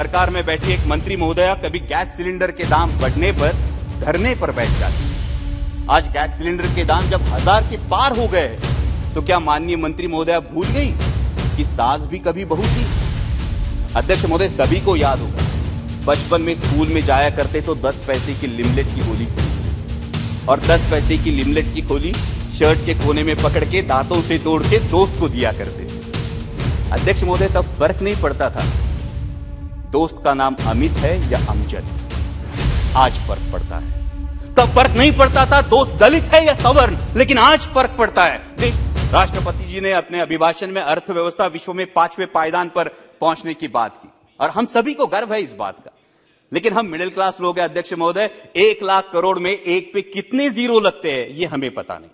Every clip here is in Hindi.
सरकार में बैठी एक मंत्री महोदया कभी गैस सिलेंडर के दाम बढ़ने पर धरने पर बैठ जाती आज गैस सिलेंडर के दाम जब हजार के पार हो गए तो क्या माननीय मंत्री महोदया भूल गई कि सास भी कभी बहू थी अध्यक्ष महोदय सभी को याद होगा बचपन में स्कूल में जाया करते तो दस पैसे की लिमलेट की होली और दस पैसे की लिमलेट की खोली शर्ट के कोने में पकड़ के दांतों से तोड़ के दोस्त को दिया करते अध्यक्ष महोदय तब फर्क नहीं पड़ता था दोस्त का नाम अमित है या अमजद आज फर्क पड़ता है तब फर्क नहीं पड़ता था दोस्त दलित है या सवर्ण लेकिन आज फर्क पड़ता है देश राष्ट्रपति जी ने अपने अभिभाषण में अर्थव्यवस्था विश्व में पांचवें पायदान पर पहुंचने की बात की और हम सभी को गर्व है इस बात का लेकिन हम मिडिल क्लास लोग हैं अध्यक्ष महोदय एक लाख करोड़ में एक पे कितने जीरो लगते हैं ये हमें पता नहीं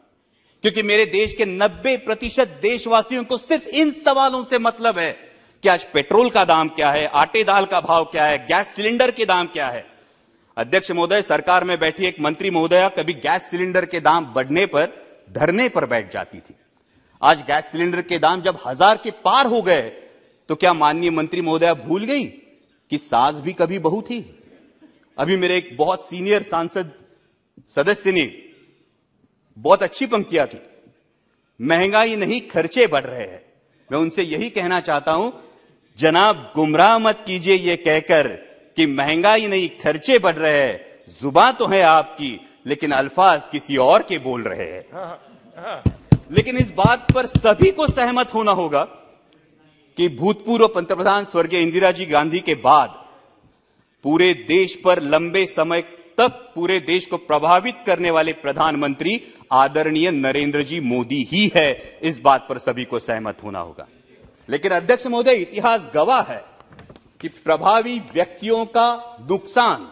क्योंकि मेरे देश के 90 प्रतिशत देशवासियों को सिर्फ इन सवालों से मतलब है कि आज पेट्रोल का दाम क्या है आटे दाल का भाव क्या है गैस सिलेंडर के दाम क्या है अध्यक्ष महोदय सरकार में बैठी एक मंत्री महोदया कभी गैस सिलेंडर के दाम बढ़ने पर धरने पर बैठ जाती थी आज गैस सिलेंडर के दाम जब हजार के पार हो गए तो क्या माननीय मंत्री महोदया भूल गई कि सास भी कभी बहु थी अभी मेरे एक बहुत सीनियर सांसद सदस्य ने बहुत अच्छी पंक्तियां की महंगाई नहीं खर्चे बढ़ रहे हैं मैं उनसे यही कहना चाहता हूं जनाब गुमराह मत कीजिए ये कहकर कि महंगाई नहीं खर्चे बढ़ रहे हैं जुबा तो है आपकी लेकिन अल्फाज किसी और के बोल रहे हैं हाँ, हाँ। लेकिन इस बात पर सभी को सहमत होना होगा कि भूतपूर्व पंतप्रधान स्वर्गीय इंदिरा जी गांधी के बाद पूरे देश पर लंबे समय तक पूरे देश को प्रभावित करने वाले प्रधानमंत्री आदरणीय नरेंद्र जी मोदी ही है इस बात पर सभी को सहमत होना होगा लेकिन अध्यक्ष महोदय इतिहास गवाह है कि प्रभावी व्यक्तियों का नुकसान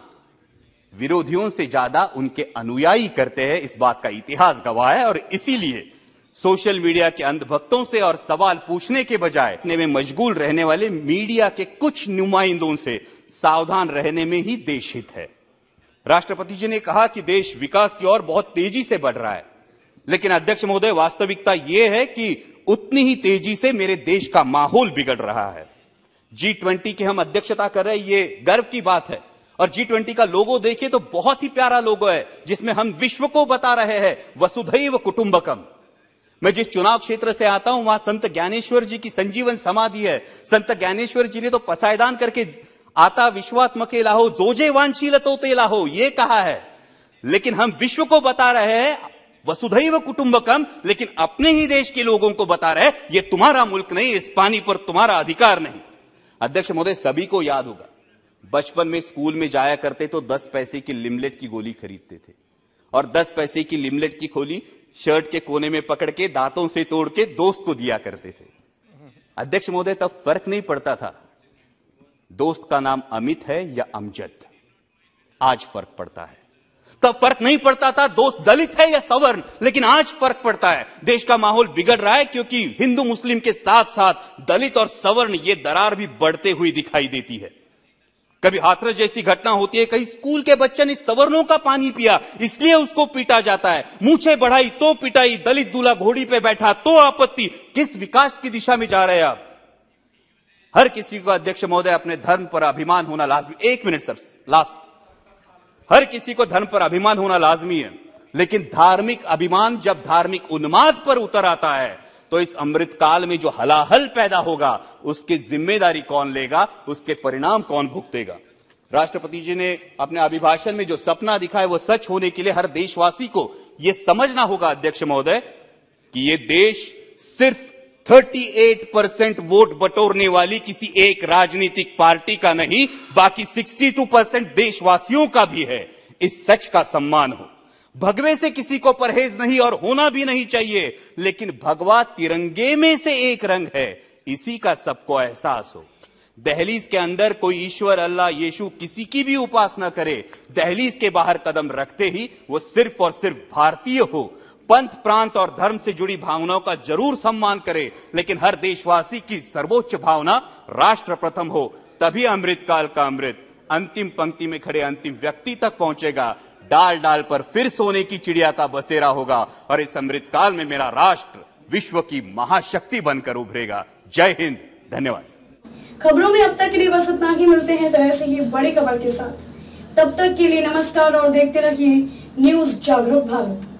विरोधियों से ज्यादा उनके अनुयायी करते हैं इस बात का इतिहास गवाह है और इसीलिए सोशल मीडिया के अंधभक्तों से और सवाल पूछने के बजाय अपने में मशगूल रहने वाले मीडिया के कुछ नुमाइंदों से सावधान रहने में ही देश हित है राष्ट्रपति जी ने कहा कि देश विकास की ओर बहुत तेजी से बढ़ रहा है लेकिन अध्यक्ष महोदय वास्तविकता यह है कि उतनी ही तेजी से मेरे देश का माहौल बिगड़ रहा है जी ट्वेंटी की हम अध्यक्षता कर रहे हैं ये गर्व की बात है और जी ट्वेंटी का लोगो देखिए तो बहुत ही प्यारा लोगो है जिसमें हम विश्व को बता रहे हैं वसुधैव कुटुंबकम मैं जिस चुनाव क्षेत्र से आता हूं वहां संत ज्ञानेश्वर जी की संजीवन समाधि है संत ज्ञानेश्वर जी ने तो पसायदान करके आता के लाहो जोजे वांशील तो लाहो ये कहा है लेकिन हम विश्व को बता रहे हैं वसुधैव कुटुंबकम लेकिन अपने ही देश के लोगों को बता रहे ये तुम्हारा मुल्क नहीं इस पानी पर तुम्हारा अधिकार नहीं अध्यक्ष महोदय सभी को याद होगा बचपन में स्कूल में जाया करते तो दस पैसे की लिमलेट की गोली खरीदते थे और दस पैसे की लिमलेट की खोली शर्ट के कोने में पकड़ के दांतों से तोड़ के दोस्त को दिया करते थे अध्यक्ष महोदय तब फर्क नहीं पड़ता था दोस्त का नाम अमित है या अमजद आज फर्क पड़ता है तब फर्क नहीं पड़ता था दोस्त दलित है या सवर्ण लेकिन आज फर्क पड़ता है देश का माहौल बिगड़ रहा है क्योंकि हिंदू मुस्लिम के साथ साथ दलित और सवर्ण ये दरार भी बढ़ते हुई दिखाई देती है कभी हाथरस जैसी घटना होती है कहीं स्कूल के बच्चे ने सवर्णों का पानी पिया इसलिए उसको पीटा जाता है मुछे बढ़ाई तो पिटाई दलित दूल्हा घोड़ी पे बैठा तो आपत्ति किस विकास की दिशा में जा रहे हैं आप हर किसी को अध्यक्ष महोदय अपने धर्म पर अभिमान होना लाजमी एक मिनट सर लास्ट हर किसी को धन पर अभिमान होना लाजमी है लेकिन धार्मिक अभिमान जब धार्मिक उन्माद पर उतर आता है तो इस अमृत काल में जो हलाहल पैदा होगा उसकी जिम्मेदारी कौन लेगा उसके परिणाम कौन भुगतेगा राष्ट्रपति जी ने अपने अभिभाषण में जो सपना दिखा है वो सच होने के लिए हर देशवासी को यह समझना होगा अध्यक्ष महोदय कि यह देश सिर्फ 38 परसेंट वोट बटोरने वाली किसी एक राजनीतिक पार्टी का नहीं बाकी 62 परसेंट देशवासियों का भी है इस सच का सम्मान हो भगवे से किसी को परहेज नहीं और होना भी नहीं चाहिए लेकिन भगवा तिरंगे में से एक रंग है इसी का सबको एहसास हो दहलीज के अंदर कोई ईश्वर अल्लाह यीशु किसी की भी उपासना करे दहलीज के बाहर कदम रखते ही वो सिर्फ और सिर्फ भारतीय हो पंथ प्रांत और धर्म से जुड़ी भावनाओं का जरूर सम्मान करे लेकिन हर देशवासी की सर्वोच्च भावना राष्ट्र प्रथम हो तभी अमृत काल का अमृत अंतिम पंक्ति में खड़े अंतिम व्यक्ति तक पहुंचेगा डाल डाल पर फिर सोने की चिड़िया का बसेरा होगा और इस अमृत काल में मेरा राष्ट्र विश्व की महाशक्ति बनकर उभरेगा जय हिंद धन्यवाद खबरों में अब तक के लिए बस इतना ही मिलते हैं फिर ऐसे ही बड़ी खबर के साथ तब तक के लिए नमस्कार और देखते रहिए न्यूज जागरूक भारत